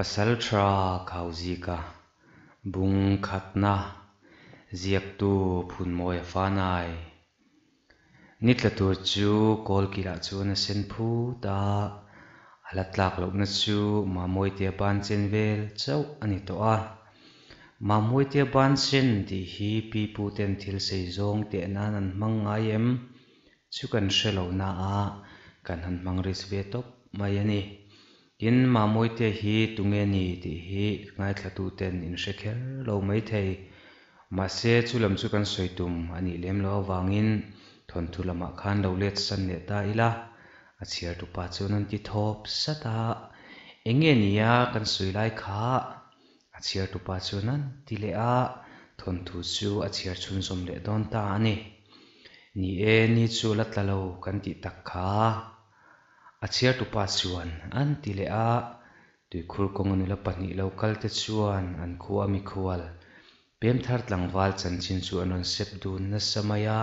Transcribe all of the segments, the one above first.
pasal thra khau zika bung khatna ziak tu phun moi fanai nitla tur chu kol kila chu na sen phu ta ala tlak lok na chu ma moi te ban chen vel chau ani to a ma moi te ban sen di hi pi pu ten thil sei zong te nan an mang ai em chu kan shelo na a kan han mang ris ve top mai ani in mamui te hi tunge ni ti hi ngai thlatu ten in hrekher lo mai thei mase chulam chu kan soitum ani lem lo wangin thon thu lama khan lo let san ne ta ila a chiar tu pa chu nan ti thop sata enge nia kan sui lai kha a chiar tu pa chu nan ti le a thon thu chu a chiar chun som le don ta ani ni e ni chu latla lo kan ti tak kha achia tu pa chuan an ti le a tui khur kong anila panih lo kal te chuan an khuwa mi khuwal pem thar tlang wal chan chin chu anon sep du na samaya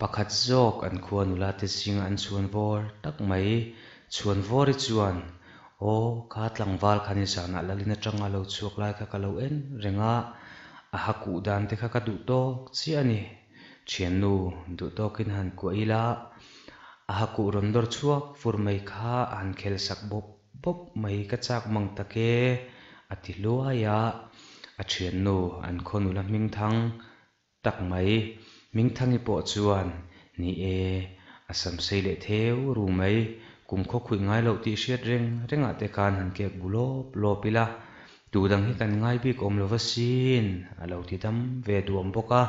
pakhat jok an khuwa nu la te sing an chuan vor, tak mai chuan vor i chuan o kha tlang wal khani sa na la lina lo chuak lai kha ka lo en renga a ha dan te kha ka du to chi ani chenu du to kin han ko ila อหกูรนดอร์ชัวฟูร์ไม่ค้าอันเคลสักบบบบไม่กระจากมังตะเกอติลัวยาอาเชียนโนอันคนุละมิงทังตักไม่มิงทังอีปอชวนนี่เออาสมเสลเทวรูไม่กุมข้อคุยง่ายเลาตีเชียดเร่งเร่งอัตการหันเก็บบุลบลอบิละดูดังให้กันง่ายพี่กอมลวสินอาเลาตีดำเวดวมปกะ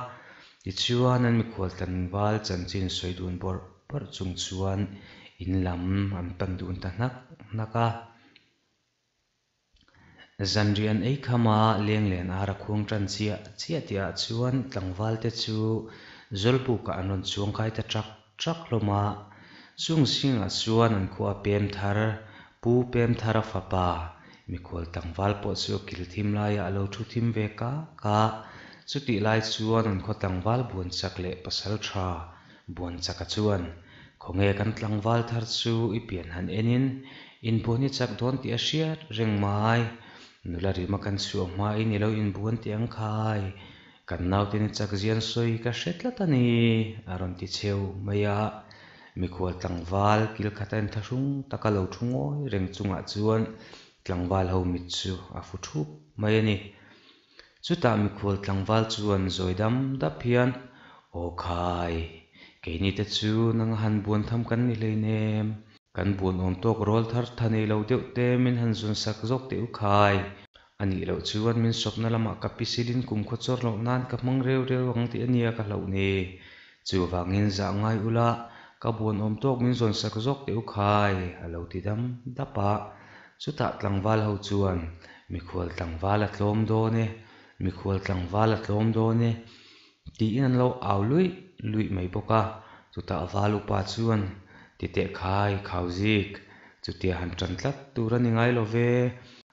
อิจชวนนั้นมีควลตันวัลจันจินสวยดูนบอ parh chung chuan in lam an pan duhna ta hnak hnak a zan rian ei khama leng len ara khung tan chia chia tia chuan tlangwal te chu zolpu ka anon chuang khai ta trak trak loma chung sing a chuan an khua pem thar pu pem thar fa pa mi khol tangwal po chu kil thim lai alo lo thu thim ve ka ka chuti lai chuan an kho tangwal buan chak le pasal tha buôn buan chaka chuan khonge kan tlangwal thar chu i pian han enin in buôn chak chắc ti tiếc hriat reng mai nula rima kan chu ma in ilo in buôn ti ang khai kan nau tin chak zian soi ka hretla tani aron ti cheu maya mikhual tlangwal kil khatan thashung takalo thungoi reng chunga chuan tlangwal ho mit su a fu thup mai ani chu ta mikhual tlangwal chuan zoidam da đáp o khai ke ni te chu nang han buan tham căn ni le nem căn buồn ôm tok rol thar thane lo deuh te min han zun sak zok te u khai anh lo chu an min sopna lama ka pisilin cùng kho chor lo nan ka mang reu reu ang ti ania ka lo ne vàng wangin za ngay u ka buan buồn ôm min zon sak sắc te u khai alo ti dam dapa chu ta tlangwal ho chuan mi khol tlangwal a tlom do ne mi khol tlangwal a tlom do ne ti in an lo au lui lui mai boka chuta avalu pa chuan ti te khai khau zik chuti han tran tlat tur ani ngai lo ve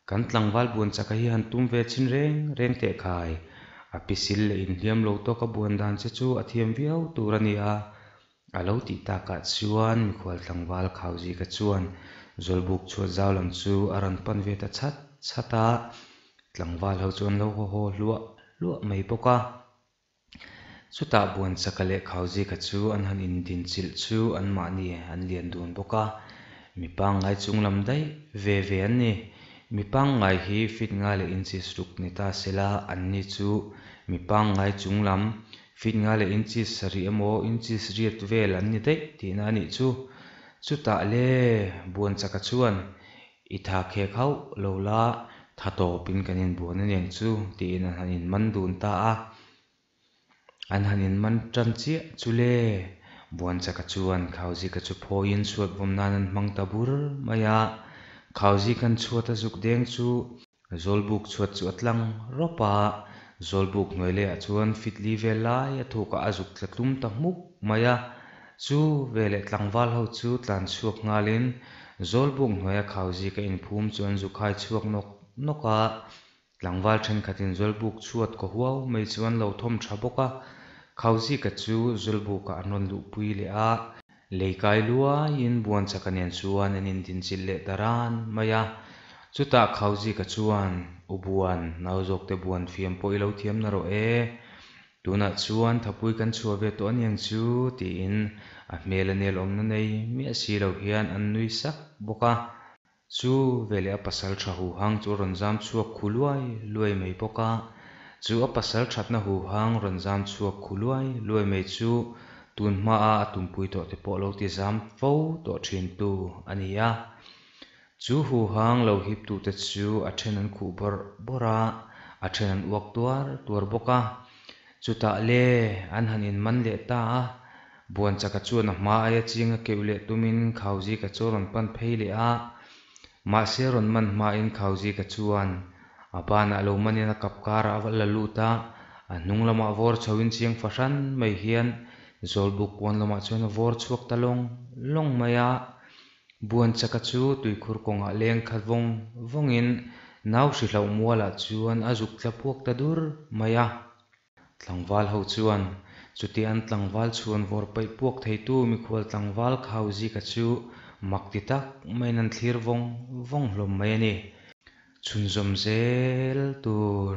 kan tlangwal buan chaka hi han tum ve chin reng reng te khai a pisil le in hliam lo to ka buan dan che chu a thiam viau tur ani a alo ti ta ka chuan mi khwal tlangwal khau zi ka chuan zolbuk chu zaw lam chu aran pan ve ta chat chata tlangwal ho chuan lo ho ho lua lua mai poka chuta buan saka leh khauzi ka chu an han in din chil chu an mah ni an lian dun bawk a mipang ngai lam dai ve ve an ni pang ngai hi fit nga le in chi struk ni ta sela an ni chu mipang ngai lam fit nga le in chi sari emo in chi riat vel an ni dai ti na ni chu chuta le buan chaka chuan itha khe khau lo la thato pin kanin buan an yang chu ti in an han in man dun ta a an hanin man tan chiah chu le buan chaka chuan khauzi ka chu phoin suat vomnan an mang tabur bur mai a khauzi kan chuata zuk deng chu zolbuk chuat chu atlang ropa zolbuk noi le a chuan fitli vel lai a thuka azuk tla tlum ta muk mai a chu vele tlangwal ho chu tlan chuak ngalin zolbuk noi a khauzi ka inphum chuan zukhai chuak nok noka tlangval ṭhen khatin zawlbuk chuat ka huau mai chuan lo thawm ṭha bawk a khauzi ka chu zawlbuka a rawn luh pui le a leikai lua in buan chakanian chuan an in din chil leh taran mai a chuta khauzi ka chuan ubuan nauzok te buan fiam pawh i lo thiam na ro e tuna chuan thapui kan chua ve to aniang chu tiin a hmel anel awmna nei mi a si lo hian an nui sak bawk chu vele a pasal tha hu hang chu ranjam chuak khuluai luai mai poka chu a pasal thatna hu hang ranjam chuak khuluai luai mai chu tun ma a tumpui to te polo ti zam fo to thin tu ania chu hu hang lo hip tu te chu a then an khu bor bora a then an uak tuar tuar boka chu ta le an han in man le ta a buan chaka chu na ma a e ya chinga keu le tumin khauji ka choron pan phei le a mahse rawn man hmain khaozi ka chuan a ban a lo manin a kap kar a valh la lut a a hnung lamah vor choin chiang fa hran mai hian zawlbuk puan lamah chuan a vor chuak ta long lawng mai a buan chaka chu tuikhur kawngah leng khat vawng vawngin nau hri hlo mualah chuan a zuk tla puak ta dur mai a tlangval ho chuan chuti an tlangval chuan vor paih puak thei tu mi khual tlangval khau zi ka chu Mặc ti tak mai nan thlir vong vong hlom mai ani chunzom zel tur